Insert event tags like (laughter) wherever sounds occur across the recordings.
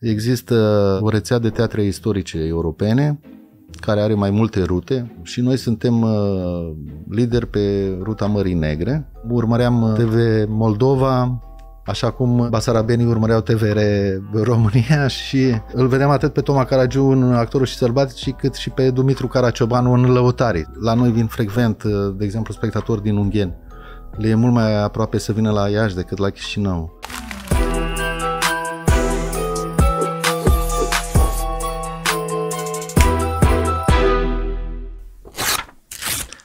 Există o rețea de teatre istorice europene care are mai multe rute și noi suntem uh, lideri pe ruta Mării Negre. Urmăream uh, TV Moldova, așa cum basarabenii urmăreau TVR România (laughs) și îl vedeam atât pe Toma Caragiu în Actorul și Sălbaticii, cât și pe Dumitru Caraciobanu în Lăutari. La noi vin frecvent, uh, de exemplu, spectatori din Ungheni. Le e mult mai aproape să vină la Iași decât la Chișinău.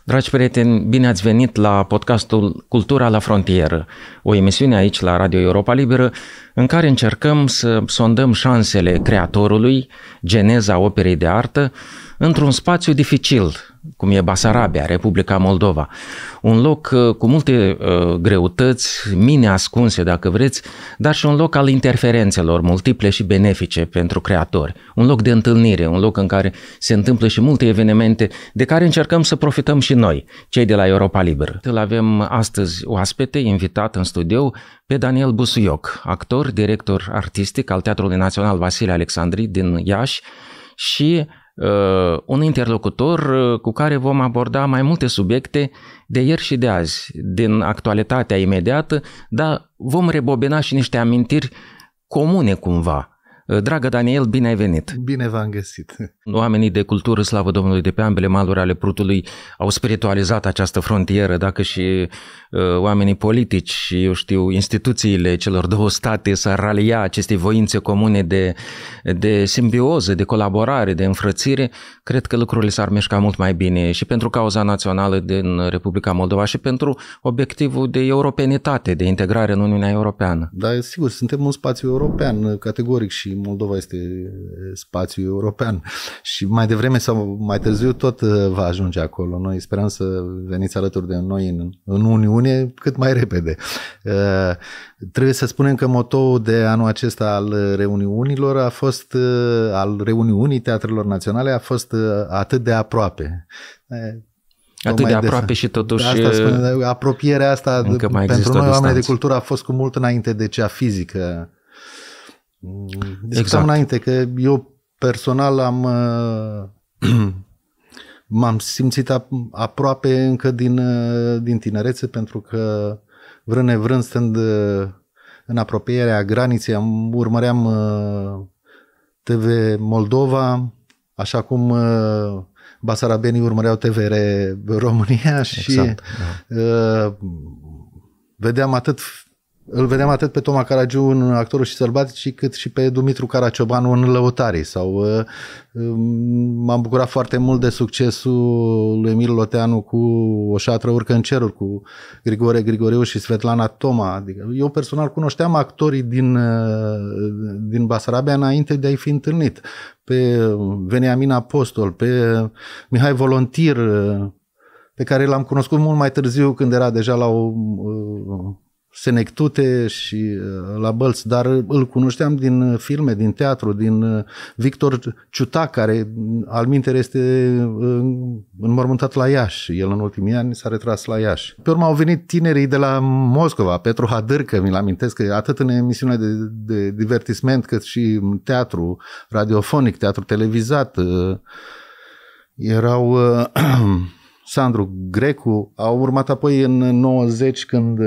Dragi prieteni, bine ați venit la podcastul Cultura la frontieră, o emisiune aici la Radio Europa Liberă în care încercăm să sondăm șansele creatorului, geneza operei de artă, într-un spațiu dificil, cum e Basarabia, Republica Moldova. Un loc uh, cu multe uh, greutăți, mine ascunse, dacă vreți, dar și un loc al interferențelor multiple și benefice pentru creatori. Un loc de întâlnire, un loc în care se întâmplă și multe evenimente de care încercăm să profităm și noi, cei de la Europa Liberă. Îl avem astăzi oaspete, invitat în studiu pe Daniel Busuioc, actor, director artistic al Teatrului Național Vasile Alexandri din Iași și uh, un interlocutor uh, cu care vom aborda mai multe subiecte de ieri și de azi, din actualitatea imediată, dar vom rebobina și niște amintiri comune cumva Ă, dragă Daniel, bine ai venit! Bine v-am găsit! (laughs) Oamenii de cultură, slavă Domnului, de pe ambele maluri ale Prutului au spiritualizat această frontieră, dacă și uh, oamenii politici și, eu știu, instituțiile celor două state s-ar ralia aceste voințe comune de, de simbioză, de colaborare, de înfrățire, cred că lucrurile s-ar mișca mult mai bine și pentru cauza națională din Republica Moldova și pentru obiectivul de europenitate, de integrare în Uniunea Europeană. Da, sigur, suntem un spațiu european, categoric și Moldova este spațiu european și mai devreme sau mai târziu tot uh, va ajunge acolo. Noi sperăm să veniți alături de noi în, în Uniune cât mai repede. Uh, trebuie să spunem că motoul de anul acesta al reuniunilor a fost, uh, al reuniunii teatrelor naționale a fost atât de aproape. Atât de aproape de... și totuși... Asta spune, apropierea asta încă mai pentru noi, oameni de cultură, a fost cu mult înainte de cea fizică Discutam exact. înainte că eu personal am (clears throat) m-am simțit aproape încă din, din tinerețe pentru că vrând nevrând stând în apropierea graniței am, urmăream uh, TV Moldova așa cum uh, basarabenii urmăreau TVR România (laughs) și exact. Da. Uh, vedeam atât îl vedeam atât pe Toma Caragiu în Actorul și Sălbatici, cât și pe Dumitru Caraciobanu în Lăutarii. Sau, uh, um, m-am bucurat foarte mult de succesul lui Emil Loteanu cu O șatră urcă în ceruri, cu Grigore Grigoriu și Svetlana Toma. Adică eu personal cunoșteam actorii din, uh, din Basarabia înainte de a-i fi întâlnit. Pe Veniamin Apostol, pe Mihai Volontir, uh, pe care l-am cunoscut mult mai târziu când era deja la o Senectute și uh, la Bălți, dar îl cunoșteam din uh, filme, din teatru, din uh, Victor Ciuta, care mm, al minter este înmormântat la Iași. El în ultimii ani s-a retras la Iași. Pe urmă au venit tinerii de la Moscova, Petru Hadârcă, mi-l amintesc, că atât în emisiunea de, de divertisment cât și teatru radiofonic, teatru televizat, erau (clears throat) Sandru Grecu, au urmat apoi în 90 când uh,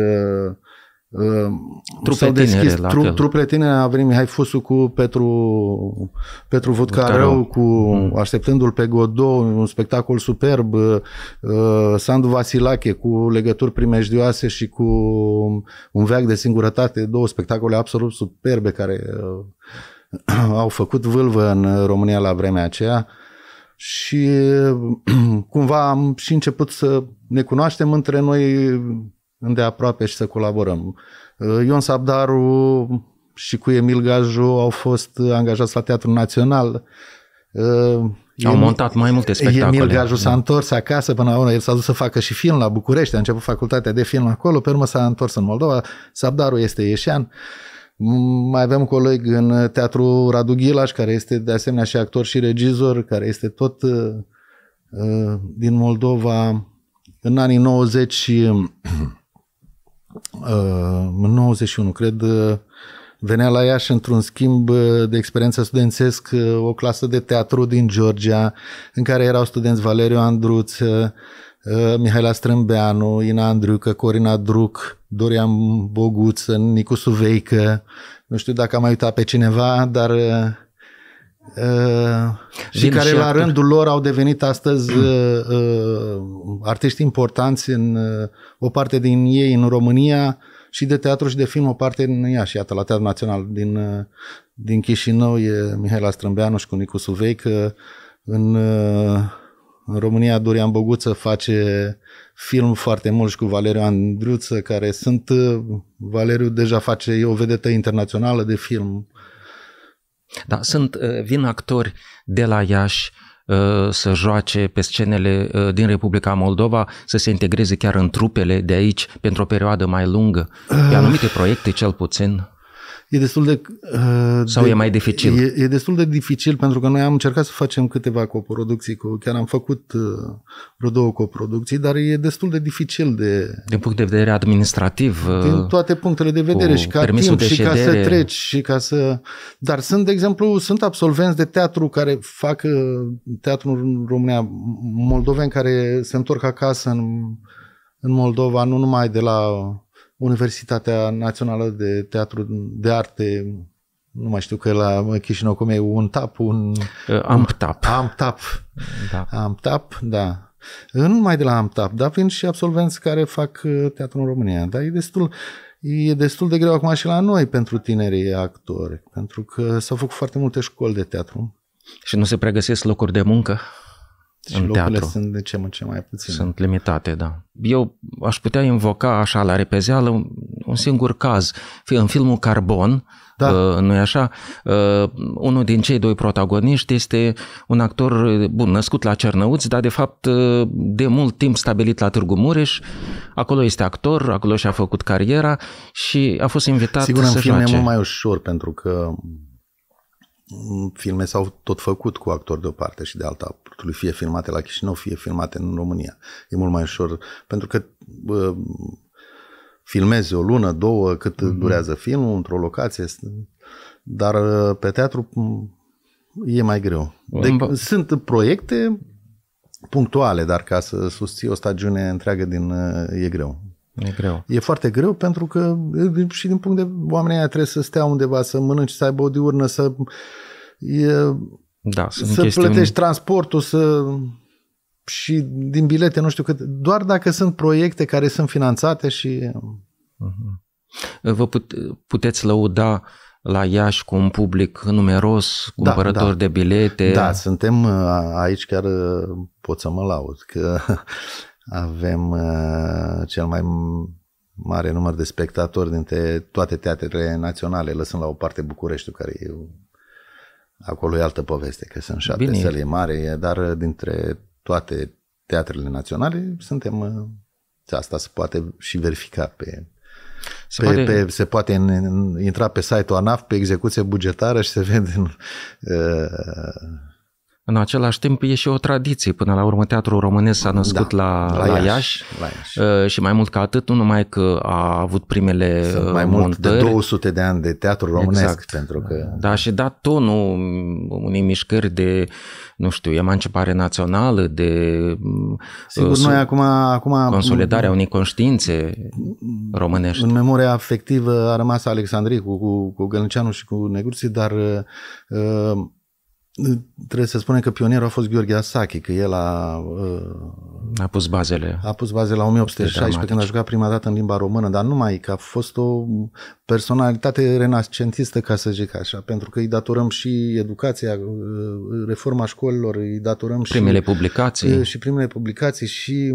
trupe s-au deschis tinere, tru, trupele tinere, a venit Mihai Fusu cu Petru, Petru Vodcarău, cu mm. Așteptându-l pe Godot, un spectacol superb, uh, Sandu Vasilache cu legături primejdioase și cu un veac de singurătate, două spectacole absolut superbe care uh, (clears throat) au făcut vâlvă în România la vremea aceea și uh, (clears throat) cumva am și început să ne cunoaștem între noi îndeaproape și să colaborăm. Uh, Ion Sabdaru și cu Emil Gaju au fost angajați la Teatrul Național. Uh, au Emil, montat mai multe spectacole. Emil Gaju s-a da. întors acasă până la urmă, el s-a dus să facă și film la București, a început facultatea de film acolo, pe urmă s-a întors în Moldova, Sabdaru este ieșean. Mm, mai avem un coleg în teatru Radu Ghilaș, care este de asemenea și actor și regizor, care este tot uh, uh din Moldova. În anii 90 (clears throat) în 91, cred, venea la Iași într-un schimb de experiență studențesc o clasă de teatru din Georgia, în care erau studenți Valeriu Andruț, Mihaela Strâmbeanu, Ina Andriucă, Corina Druc, Dorian Boguță, Nicu Suveică, nu știu dacă am mai uitat pe cineva, dar Uh, și Vin care și la actor. rândul lor au devenit astăzi uh, uh, artiști importanți în o parte din ei în România și de teatru și de film o parte în și Iată, la Teatrul Național din, din Chișinău e Mihaela Strâmbeanu și cu Nicu Suveic. În, în România Dorian Boguță face film foarte mult și cu Valeriu Andriuță, care sunt... Valeriu deja face o vedetă internațională de film da, sunt, uh, vin actori de la Iași uh, să joace pe scenele uh, din Republica Moldova, să se integreze chiar în trupele de aici pentru o perioadă mai lungă, pe ah. anumite proiecte cel puțin? e destul de... Uh, Sau de, e mai dificil? E, e destul de dificil pentru că noi am încercat să facem câteva coproducții, cu, chiar am făcut uh, vreo două coproducții, dar e destul de dificil de... Din punct de vedere administrativ? Uh, din toate punctele de vedere și ca timp și ședere. ca să treci și ca să... Dar sunt, de exemplu, sunt absolvenți de teatru care fac uh, teatru în România, moldoveni care se întorc acasă în, în Moldova, nu numai de la Universitatea Națională de Teatru de Arte, nu mai știu că la Chișinău cum e, un tap, un... Uh, Amtap. Amptap. Da. Amptap, da. Nu mai de la Amptap, dar vin și absolvenți care fac uh, teatru în România. Dar e destul, e destul de greu acum și la noi pentru tinerii actori, pentru că s-au făcut foarte multe școli de teatru. Și nu se pregăsesc locuri de muncă? și în locurile teatru. sunt de ce mai, ce mai puține. Sunt limitate, da. Eu aș putea invoca așa la repezeală un, un singur caz. În filmul Carbon, da. Uh, nu e așa? Uh, unul din cei doi protagoniști este un actor uh, bun, născut la Cernăuți, dar de fapt de mult timp stabilit la Târgu Mureș. Acolo este actor, acolo și-a făcut cariera și a fost invitat Sigur, să în film e mult mai ușor pentru că mm, filme s-au tot făcut cu actori de o parte și de alta spectacolului, fie filmate la Chișinău, fie filmate în România. E mult mai ușor, pentru că filmezi o lună, două, cât mm-hmm. durează filmul, într-o locație, dar ă, pe teatru e mai greu. De- deci, sunt proiecte punctuale, dar ca să susții o stagiune întreagă din ă, e greu. E greu. E foarte greu pentru că și din punct de oamenii aia trebuie să stea undeva, să mănânci, să aibă o diurnă, să e, da, sunt să chestiuni... plătești transportul, să și din bilete, nu știu cât, doar dacă sunt proiecte care sunt finanțate și... Mhm. Vă put, puteți lăuda la Iași cu un public numeros, cumpărător da, da. de bilete. Da, suntem uh, aici chiar uh, pot să mă laud că (laughs) avem uh, cel mai mare număr de spectatori dintre toate teatrele naționale, lăsând la o parte Bucureștiul, care e Acolo e altă poveste, că sunt șapte Bine. săli mari, dar uh, dintre toate teatrele naționale suntem uh, asta se poate și verifica pe se, pe, poate... Pe, se poate în, în, intra pe site-ul ANAF pe execuție bugetară și se vede în, uh, în același timp e și o tradiție. Până la urmă, teatrul românesc s-a născut da, la, la, Iași, la Iași, la uh, Iași. și mai mult ca atât, nu numai că a avut primele Sunt uh, mai mult de 200 de ani de teatru românesc. Exact. Pentru că... Da, și da tonul unei mișcări de, nu știu, emancipare națională, de uh, Sigur, uh, noi acum, acum, consolidarea unei conștiințe românești. În memoria afectivă a rămas Alexandrie cu, cu, cu Gălânceanu și cu Negurții, dar uh, trebuie să spunem că pionierul a fost Gheorghe Asachi, că el a uh, a pus bazele. A pus bazele la 1816 când a jucat prima dată în limba română, dar numai că a fost o personalitate renascentistă, ca să zic așa, pentru că îi datorăm și educația, reforma școlilor, îi datorăm primele și... publicații. Și primele publicații și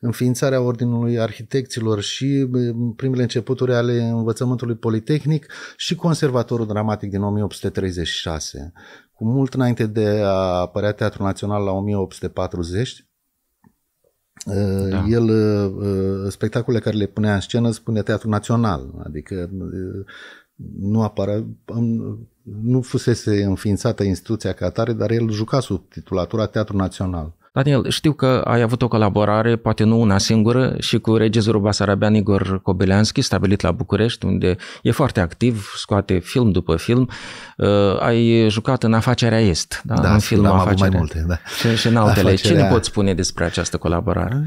înființarea Ordinului Arhitecților și primele începuturi ale învățământului politehnic și conservatorul dramatic din 1836, cu mult înainte de a apărea Teatrul Național la 1840, Uh, da. El, uh, uh, spectacolele care le punea în scenă, spune Teatru Național, adică nu apare, um, nu fusese înființată instituția ca atare, dar el juca sub titulatura Teatru Național. Daniel, știu că ai avut o colaborare, poate nu una singură, și cu regizorul basarabean Igor Kobelianski, stabilit la București, unde e foarte activ, scoate film după film. Uh, ai jucat în Afacerea Est, da? da în da, filmul am Afacerea. mai multe, da. Și, și în altele. Afacerea... Ce ne poți spune despre această colaborare?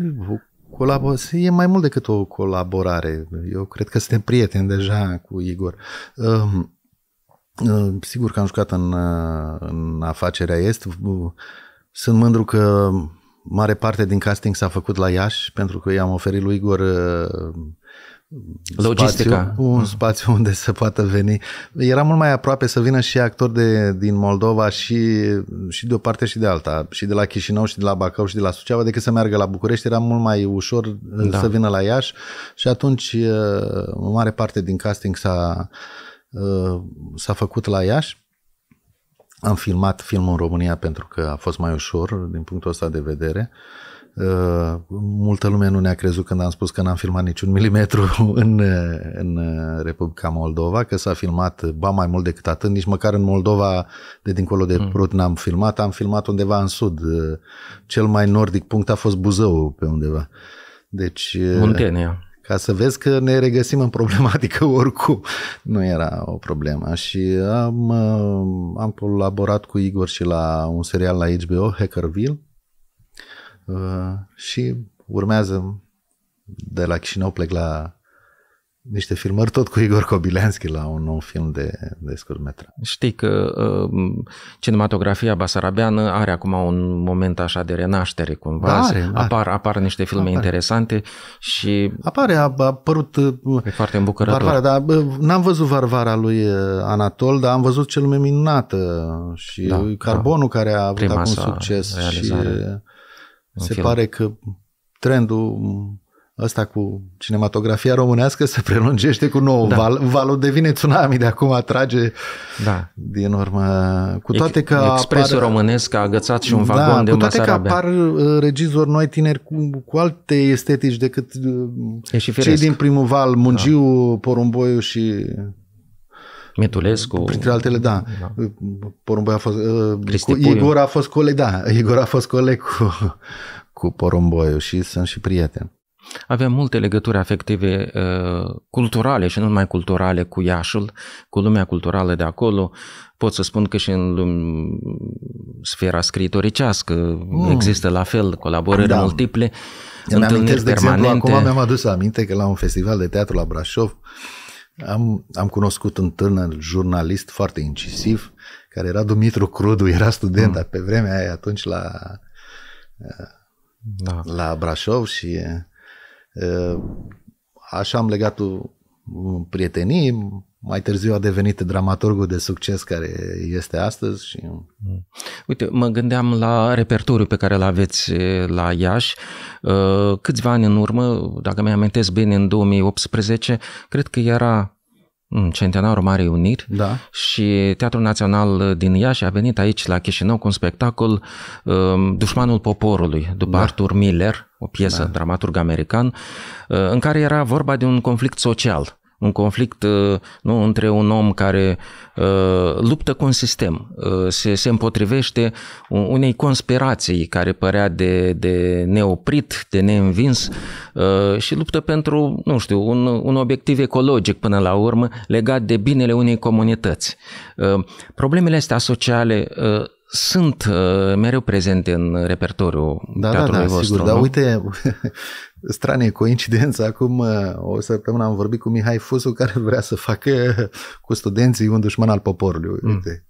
e mai mult decât o colaborare. Eu cred că suntem prieteni deja cu Igor. Um, uh, sigur că am jucat în, uh, în afacerea Est. Sunt mândru că mare parte din casting s-a făcut la Iași, pentru că i-am oferit lui Igor uh, Logistica. Spațiu, un mm. spațiu unde să poată veni. Era mult mai aproape să vină și actori de, din Moldova și, și de o parte și de alta, și de la Chișinău și de la Bacău și de la Suceava, decât să meargă la București. Era mult mai ușor uh, da. să vină la Iași și atunci uh, o mare parte din casting s-a, s-a făcut la Iași. Am filmat film în România pentru că a fost mai ușor din punctul ăsta de vedere. Uh, multă lume nu ne-a crezut când am spus că n-am filmat niciun milimetru (laughs) în, uh, în uh, Republica Moldova, că s-a filmat, ba mai mult decât atât, nici măcar în Moldova de dincolo de hmm. Prut n-am filmat, am filmat undeva în sud. Cel mai nordic punct a fost Buzău pe undeva. Deci, Muntenia. Ca să vezi că ne regăsim în problematică (laughs) oricum. Nu era o problemă. Și am, uh, am colaborat cu Igor și la un serial la HBO, Hackerville. Uh, și urmează de la Chișinău plec la niște filmări tot cu Igor Kobileanski la un nou film de, de scurt metraj. Știi că uh, cinematografia basarabeană are acum un moment așa de renaștere cumva. Da, are, apar, are. apar niște filme apare. interesante și... Apare, a, apărut... Uh, e foarte îmbucurător. Varvara, dar n-am văzut Varvara lui uh, Anatol, dar am văzut ce lume minunată uh, și da, da. Carbonul da. care a avut Prima acum succes și se film. pare că trendul ăsta cu cinematografia românească se prelungește cu nou da. val, valul devine tsunami de acum atrage da. din urmă cu toate că expresul apar, românesc a agățat și un da, vagon da, de cu toate că apar uh, regizori noi tineri cu, cu alte estetici decât uh, e și cei din primul val Mungiu, da. Porumboiu și Mitulescu. Printre altele, da. da. Porumboi a fost... Uh, Igor a fost coleg, da. (laughs) Igor a fost coleg cu, cu Porumboiu și sunt și prieteni. Aveam multe legături afective uh, culturale și nu numai culturale cu Iașul, cu lumea culturală de acolo. Pot să spun că și în lume, sfera scritoricească mm. există la fel colaborări da. multiple. Îmi amintesc, de exemplu, acum mi-am adus aminte că la un festival de teatru la Brașov am, am cunoscut un tânăr jurnalist foarte incisiv, care era Dumitru Crudu, era student mm. pe vremea aia atunci la, da. la Brașov și Ă, așa am legat prietenii, mai târziu a devenit dramaturgul de succes care este astăzi. Și... Uite, mă gândeam la repertoriul pe care îl aveți la Iași. Ă, câțiva ani în urmă, dacă mi am bine, în 2018, cred că era Mm, centenarul Marii Uniri da. și Teatrul Național din Iași a venit aici la Chișinău cu un spectacol um, Dușmanul Poporului, după da. Arthur Miller, o piesă da. dramaturg american, uh, în care era vorba de un conflict social un conflict uh, nu, între un om care uh, luptă cu un sistem, uh, se, se împotrivește unei conspirații care părea de, de neoprit, de neînvins uh, și luptă pentru, nu știu, un, un obiectiv ecologic până la urmă legat de binele unei comunități. Uh, problemele astea sociale uh, sunt uh, mereu prezente în repertoriul da, da teatrului da, da, vostru. Sigur, nu? dar uite, (laughs) stranie coincidență, acum uh, o săptămână am vorbit cu Mihai Fusu care vrea să facă cu studenții un dușman al poporului. Mm. Uite.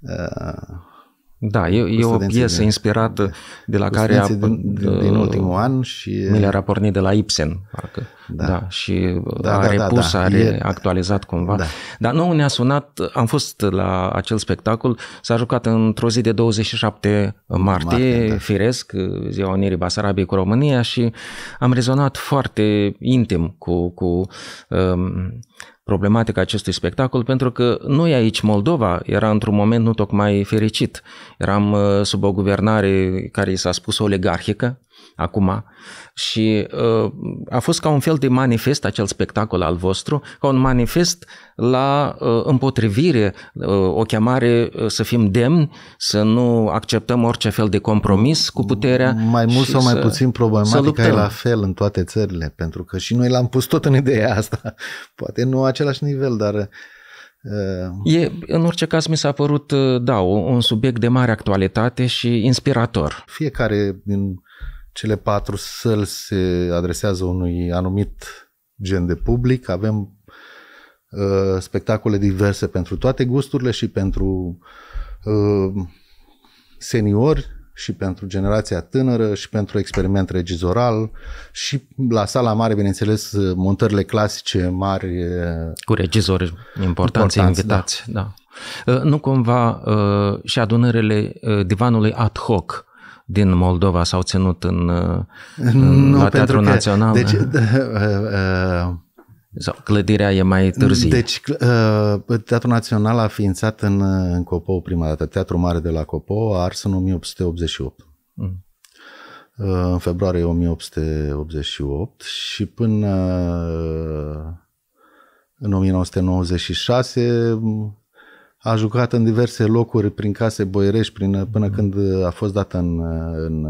Uh, da, e, e o piesă de, inspirată da. de la care a, din, din uh, ultimul an și mi le-a pornit de la Ibsen, parcă. Da, da și da, a da, repus, da, da. a reactualizat e... cumva. Da. Dar nou ne-a sunat, am fost la acel spectacol, s-a jucat într-o zi de 27 martie, martie da. firesc, ziua Unirii Basarabiei cu România și am rezonat foarte intim cu, cu um, problematica acestui spectacol pentru că noi aici, Moldova, era într-un moment nu tocmai fericit. Eram uh, sub o guvernare care s-a spus oligarhică, acum și uh, a fost ca un fel de manifest, acel spectacol al vostru, ca un manifest la uh, împotrivire, uh, o chemare uh, să fim demni, să nu acceptăm orice fel de compromis cu puterea. Mai mult sau mai să, puțin problematica e la fel în toate țările, pentru că și noi l-am pus tot în ideea asta. (laughs) Poate nu același nivel, dar uh, E, în orice caz mi s-a părut, uh, da, un subiect de mare actualitate și inspirator. Fiecare din cele patru săli se adresează unui anumit gen de public. Avem uh, spectacole diverse pentru toate gusturile și pentru uh, seniori și pentru generația tânără și pentru experiment regizoral și la sala mare, bineînțeles, montările clasice mari. Uh, Cu regizori importanți, invitați, da. da. Uh, nu cumva uh, și adunările divanului ad hoc din Moldova s-au ținut în, uh, în nu, la Teatrul că, Național? Deci, (laughs) uh, uh, sau clădirea e mai târziu? Deci, Teatrul Național a ființat în, în Copou prima dată. Teatrul Mare de la Copou a ars în 1888. Mm. În februarie 1888 și până în 1996 a jucat în diverse locuri prin case boierești prin, până când a fost dată în, în,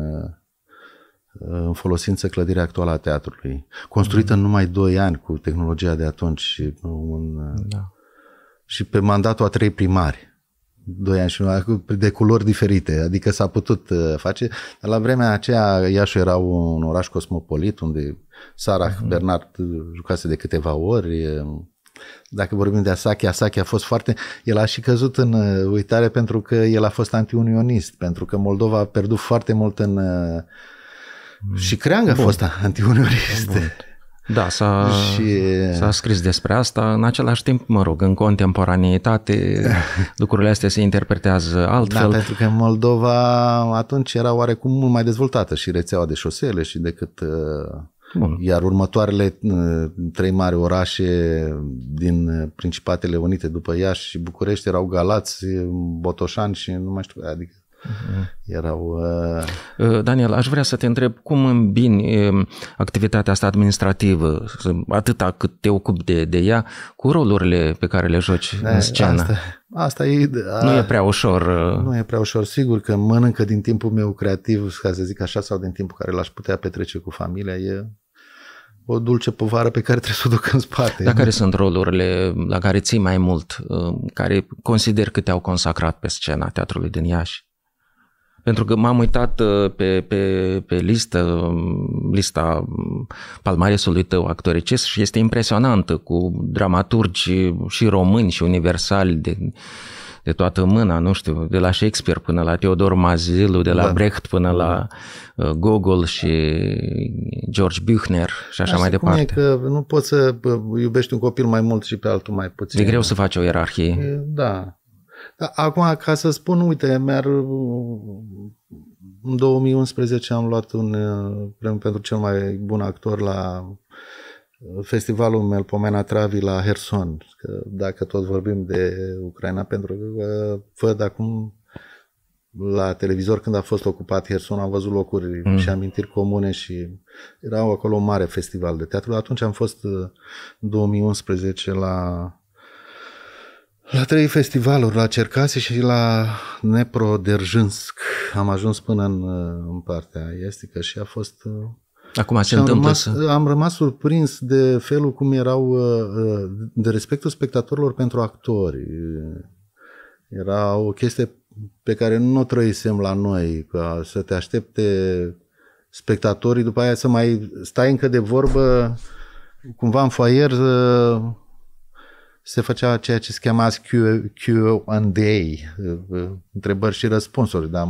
în folosință clădirea actuală a teatrului. Construită mm. în numai 2 ani cu tehnologia de atunci. Un, da. Și pe mandatul a trei primari. doi ani și de culori diferite, adică s-a putut uh, face. Dar la vremea aceea Iașu era un oraș cosmopolit unde Sarah mm. Bernard uh, jucase de câteva ori, um, dacă vorbim de Asache, Asache a fost foarte... El a și căzut în uh, uitare pentru că el a fost antiunionist, pentru că Moldova a pierdut foarte mult în... Mm. Și Creangă a fost antiunionist. Bun. Da, s-a, (laughs) și... Uh, s-a scris despre asta. În același timp, mă rog, în contemporaneitate (laughs) lucrurile astea se interpretează altfel. Da, pentru că Moldova atunci era oarecum mult mai dezvoltată și rețeaua de șosele și decât Bun. Iar următoarele uh, trei mari orașe din uh, Principatele Unite după Iași și București erau Galați, Botoșani și nu mai știu, adică Mhm. erau... Uh, uh... Daniel, aș vrea să te întreb cum îmbini uh, activitatea asta administrativă, atâta cât te ocupi de, de ea, cu rolurile pe care le joci da, în scenă. Asta, asta e... A, nu e prea ușor. Uh, nu e prea ușor, sigur că mănâncă din timpul meu creativ, ca să zic așa, sau din timpul care l-aș putea petrece cu familia, e o dulce povară pe care trebuie să o duc în spate. Dar care sunt rolurile la care ții mai mult, care consider că te-au consacrat pe scena Teatrului din Iași? Pentru că m-am uitat uh, pe, pe, pe listă, um, lista um, palmaresului tău actoricesc și este impresionantă cu dramaturgi și români și universali de, de toată mâna, nu știu, de la Shakespeare până la Teodor Mazilu, de la da. Brecht până la uh, Gogol și George Büchner și așa Asta mai departe. Cum e că nu poți să iubești un copil mai mult și pe altul mai puțin. E greu să faci o ierarhie. Da, Acum, ca să spun, uite, mi-ar... În 2011 am luat un uh, premiu pentru cel mai bun actor la uh, festivalul Melpomena Travi la Herson, că dacă tot vorbim de Ucraina, pentru că uh, văd acum la televizor când a fost ocupat Herson, am văzut locuri mm. și amintiri comune și erau acolo un mare festival de teatru. Atunci am fost în 2011 la la trei festivaluri, la Cercase și la Neprodержинsk am ajuns până în, uh, în partea estică și a fost... Uh, Acum ce am rămas, să... am rămas surprins de felul cum erau, uh, de respectul spectatorilor pentru actori. Era o chestie pe care nu o trăisem la noi, ca să te aștepte spectatorii, după aia să mai stai încă de vorbă cumva în foaier se făcea ceea ce se chema Q&A, uh, uh, întrebări și răspunsuri, dar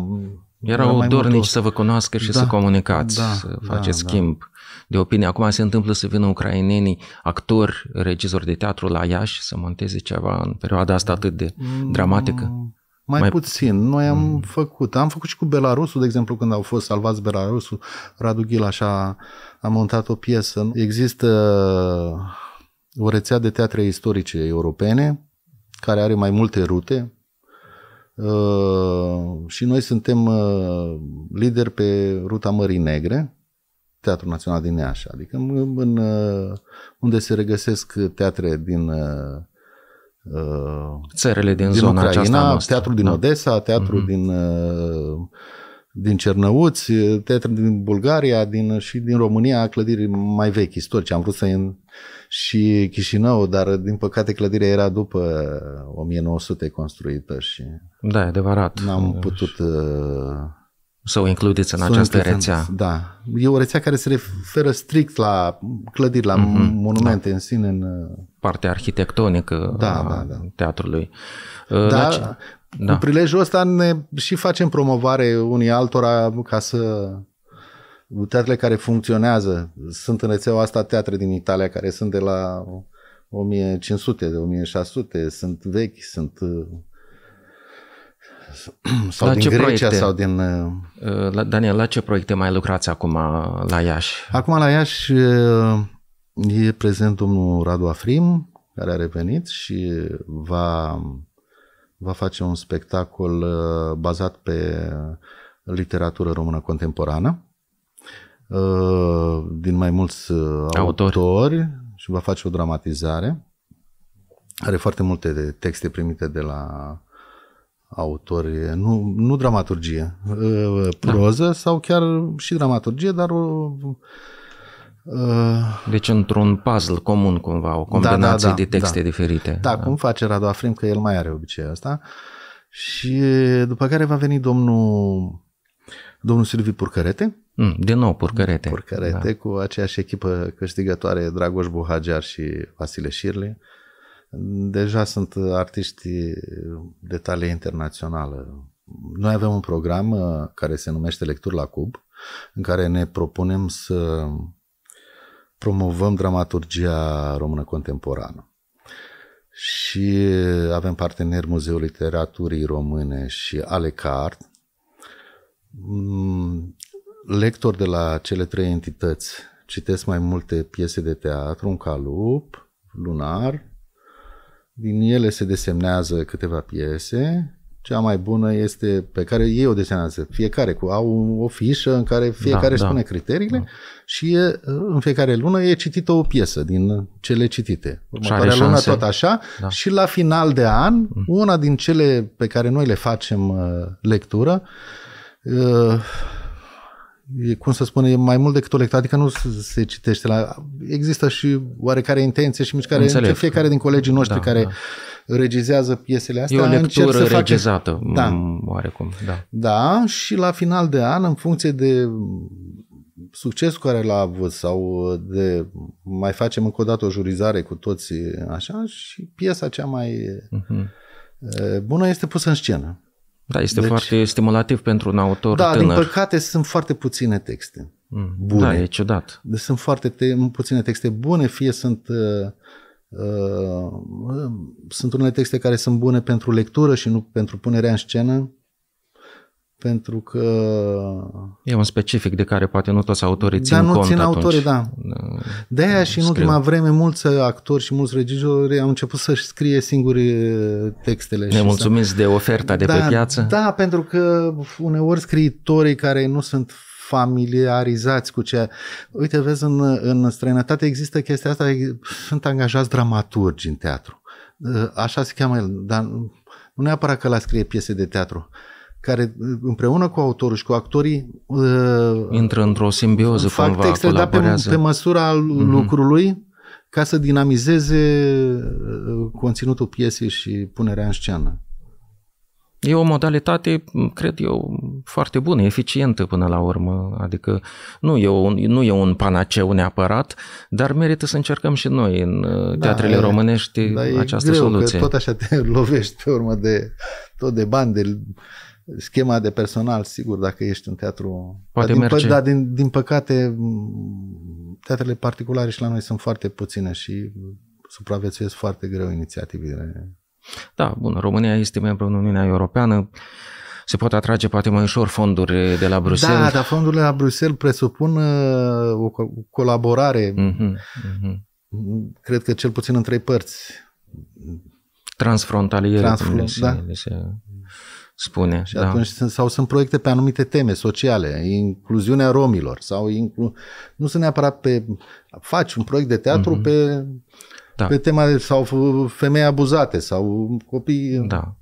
erau mai dornici mult... să vă cunoască și da, să comunicați, da, să da, faceți da, schimb da. de opinie. Acum se întâmplă să vină ucrainenii actori, regizori de teatru la Iași să monteze ceva în perioada asta atât de mm, dramatică? Mai, mai puțin. Noi am mm. făcut. Am făcut și cu Belarusul, de exemplu, când au fost salvați Belarusul. Radu Ghil așa a montat o piesă. Există o rețea de teatre istorice europene, care are mai multe rute, uh, și noi suntem uh, lideri pe ruta Mării Negre, Teatrul Național din Neașa, adică în, uh, unde se regăsesc teatre din țările din, din zona Ucraina, aceasta noastră. teatrul din da. Odessa, teatrul mm-hmm. din din Cernăuți, teatre din Bulgaria din, și din România, clădiri mai vechi, istorice. Am vrut să în și Chișinău, dar din păcate clădirea era după 1900 construită și... Da, adevărat. N-am putut... Să o uh, includeți în această rețea. Da. E o rețea care se referă strict la clădiri, la mm-hmm. monumente da. în sine. În... Partea arhitectonică da, a da, da. teatrului. Da, dar, da. Cu prilejul ăsta ne și facem promovare unii altora ca să teatrele care funcționează. Sunt în rețeaua asta teatre din Italia care sunt de la 1500, de 1600, sunt vechi, sunt uh, (clears throat) sau la din ce Grecia proiecte? sau din... Uh, uh, la, Daniel, la ce proiecte mai lucrați acum la Iași? Acum la Iași e prezent domnul Radu Afrim, care a revenit și va va face un spectacol uh, bazat pe literatură română contemporană uh, din mai mulți uh, autori, autori și va face o dramatizare. Are foarte multe texte primite de la autori, nu, nu dramaturgie, da. proză da. sau chiar și dramaturgie, dar o Uh, deci într-un puzzle comun cumva, o combinație da, da, da, de texte da. diferite. Da, da, cum face Radu Afrim, că el mai are obiceiul ăsta. Și după care va veni domnul, domnul Silvi Purcărete. Mm, din nou Purcărete. Purcărete da. cu aceeași echipă câștigătoare Dragoș Buhagiar și Vasile Șirle. Deja sunt artiști de talie internațională. Noi avem un program uh, care se numește Lecturi la Cub, în care ne propunem să promovăm dramaturgia română contemporană. Și avem parteneri Muzeul Literaturii Române și Alecart, mm, lector de la cele trei entități. Citesc mai multe piese de teatru, un calup, lunar. Din ele se desemnează câteva piese cea mai bună este pe care ei o desenează. Fiecare cu, au o fișă în care da, fiecare da, își da. pune criteriile da. și e, în fiecare lună e citită o piesă din cele citite. Următoarea lună tot așa da. și la final de an, mm. una din cele pe care noi le facem uh, lectură, uh, e, cum să spun, e mai mult decât o lectură, adică nu se citește la... Există și oarecare intenție și mișcare Înțeleg. între fiecare din colegii noștri da, care da. regizează piesele astea. E o lectură să regizată, face... da. oarecum. Da. da, și la final de an, în funcție de succesul care l-a avut sau de mai facem încă o dată o jurizare cu toți așa și piesa cea mai uh-huh. bună este pusă în scenă. Da, este deci, foarte stimulativ pentru un autor da, tânăr. Da, din păcate sunt foarte puține texte bune. Da, e ciudat. Deci sunt foarte te- puține texte bune, fie sunt uh, uh, sunt unele texte care sunt bune pentru lectură și nu pentru punerea în scenă, pentru că... E un specific de care poate nu toți autorii țin da, nu cont țin autorii, da. da. De-aia și în ultima vreme mulți actori și mulți regizori au început să-și scrie singuri textele. Ne mulțumim de oferta de da, pe piață. Da, pentru că uneori scriitorii care nu sunt familiarizați cu ceea... Uite, vezi, în, în străinătate există chestia asta, sunt angajați dramaturgi în teatru. Așa se cheamă el, dar nu neapărat că la scrie piese de teatru. Uh, care împreună cu autorul și cu actorii uh, intră într-o simbioză fac cumva, texte, dar pe, pe măsura mm-hmm. lucrului ca să dinamizeze uh, conținutul piesei și punerea în scenă. E o modalitate, cred eu, foarte bună, eficientă până la urmă. Adică nu e un, nu e un panaceu neapărat, dar merită să încercăm și noi în uh, da, teatrele da, românești da, această greu, soluție. Că tot așa te (laughs) lovești pe urmă de tot de bani, de schema de personal, sigur, dacă ești în teatru. Poate dar din, merge. Dar din, din păcate, teatrele particulare și la noi sunt foarte puține și supraviețuiesc foarte greu inițiativele da, bun, România este membru în Uniunea Europeană, se pot atrage poate mai ușor fonduri de la Bruxelles. Da, dar fondurile de la Bruxelles presupun uh, o colaborare, mm-hmm, mm-hmm. cred că cel puțin în trei părți. Transfrontaliere, Transfront, se, da? se spune. Și da. atunci, sau sunt proiecte pe anumite teme sociale, incluziunea romilor, sau inclu... nu sunt neapărat pe... faci un proiect de teatru mm-hmm. pe da. pe tema de, sau femei abuzate sau copii. Da.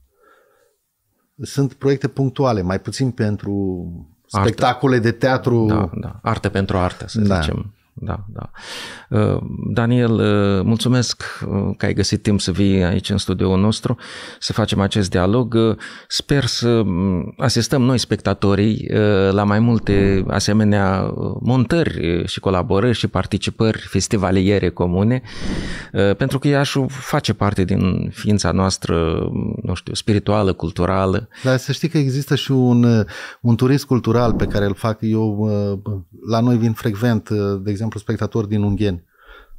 Sunt proiecte punctuale, mai puțin pentru Arte. spectacole de teatru. Da, da. Arte pentru arte, să da. zicem da, da. Uh, Daniel, uh, mulțumesc uh, că ai găsit timp să vii aici în studioul nostru, să facem acest dialog. Sper să mm, asistăm noi, spectatorii, la mai multe asemenea montări și colaborări și participări festivaliere comune, pentru că Iașul face parte din ființa noastră, mm, nu știu, spirituală, culturală. Dar să știi că există și un, un turism cultural pe care îl fac eu, la noi vin frecvent, de exemplu, exemplu, spectatori din Ungheni.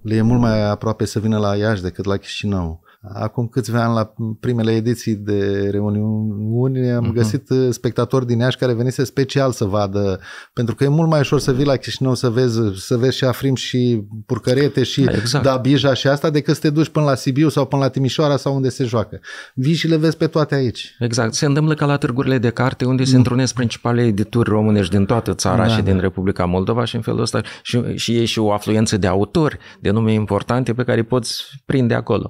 Le e mult mai aproape să vină la Iași decât la Chișinău acum câțiva ani la primele ediții de reuniuni am uh-huh. găsit uh, spectatori din Iași care venise special să vadă, pentru că e mult mai ușor să vii la Chișinău să vezi, să vezi și Afrim și Purcărete și da, exact. Dabija și asta decât să te duci până la Sibiu sau până la Timișoara sau unde se joacă. Vii și le vezi pe toate aici. Exact. Se întâmplă ca la târgurile de carte unde se mm. întrunesc principalele edituri românești din toată țara da, și da. din Republica Moldova și în felul ăsta și, și e și o afluență de autori de nume importante pe care îi poți prinde acolo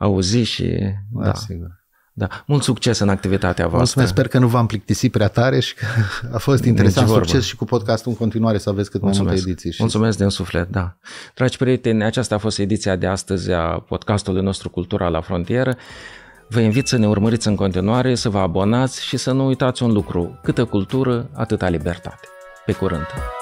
auzi și... Da, da. sigur. Da. Mult succes în activitatea voastră. Mulțumesc, sper că nu v-am plictisit prea tare și că a fost interesant. Nici succes vorba. și cu podcastul în continuare să aveți cât Mulțumesc. mai multe ediții. Și... Mulțumesc din suflet, da. Dragi prieteni, aceasta a fost ediția de astăzi a podcastului nostru Cultura la frontieră. Vă invit să ne urmăriți în continuare, să vă abonați și să nu uitați un lucru. Câtă cultură, atâta libertate. Pe curând!